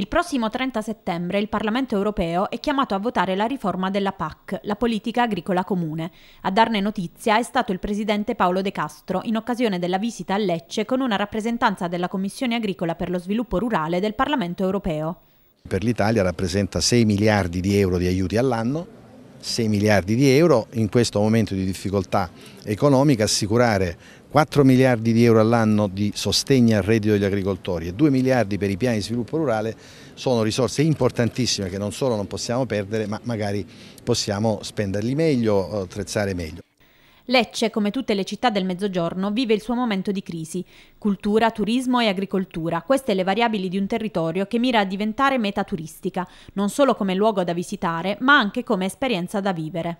Il prossimo 30 settembre il Parlamento europeo è chiamato a votare la riforma della PAC, la politica agricola comune. A darne notizia è stato il presidente Paolo De Castro in occasione della visita a Lecce con una rappresentanza della Commissione agricola per lo sviluppo rurale del Parlamento europeo. Per l'Italia rappresenta 6 miliardi di euro di aiuti all'anno 6 miliardi di euro, in questo momento di difficoltà economica assicurare 4 miliardi di euro all'anno di sostegno al reddito degli agricoltori e 2 miliardi per i piani di sviluppo rurale sono risorse importantissime che non solo non possiamo perdere ma magari possiamo spenderli meglio, attrezzare meglio. Lecce, come tutte le città del Mezzogiorno, vive il suo momento di crisi. Cultura, turismo e agricoltura, queste le variabili di un territorio che mira a diventare meta turistica, non solo come luogo da visitare, ma anche come esperienza da vivere.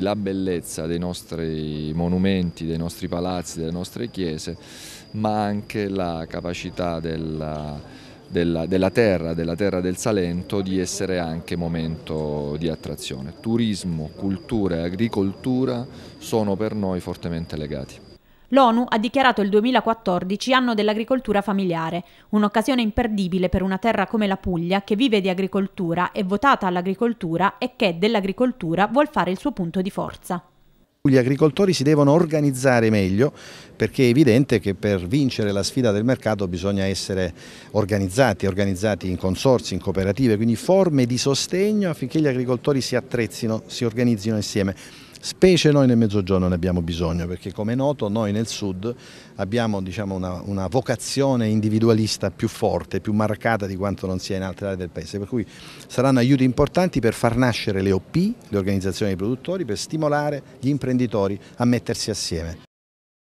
La bellezza dei nostri monumenti, dei nostri palazzi, delle nostre chiese, ma anche la capacità della della, della, terra, della terra del Salento, di essere anche momento di attrazione. Turismo, cultura e agricoltura sono per noi fortemente legati. L'ONU ha dichiarato il 2014 anno dell'agricoltura familiare, un'occasione imperdibile per una terra come la Puglia che vive di agricoltura, è votata all'agricoltura e che dell'agricoltura vuol fare il suo punto di forza. Gli agricoltori si devono organizzare meglio perché è evidente che per vincere la sfida del mercato bisogna essere organizzati, organizzati in consorsi, in cooperative, quindi forme di sostegno affinché gli agricoltori si attrezzino, si organizzino insieme. Specie noi nel mezzogiorno ne abbiamo bisogno perché come è noto noi nel sud abbiamo diciamo, una, una, vocazione individualista più forte, più marcata di quanto non sia in altre aree del paese, per cui saranno aiuti importanti per far nascere le OP, le organizzazioni dei produttori, per stimolare gli imprenditori a mettersi assieme.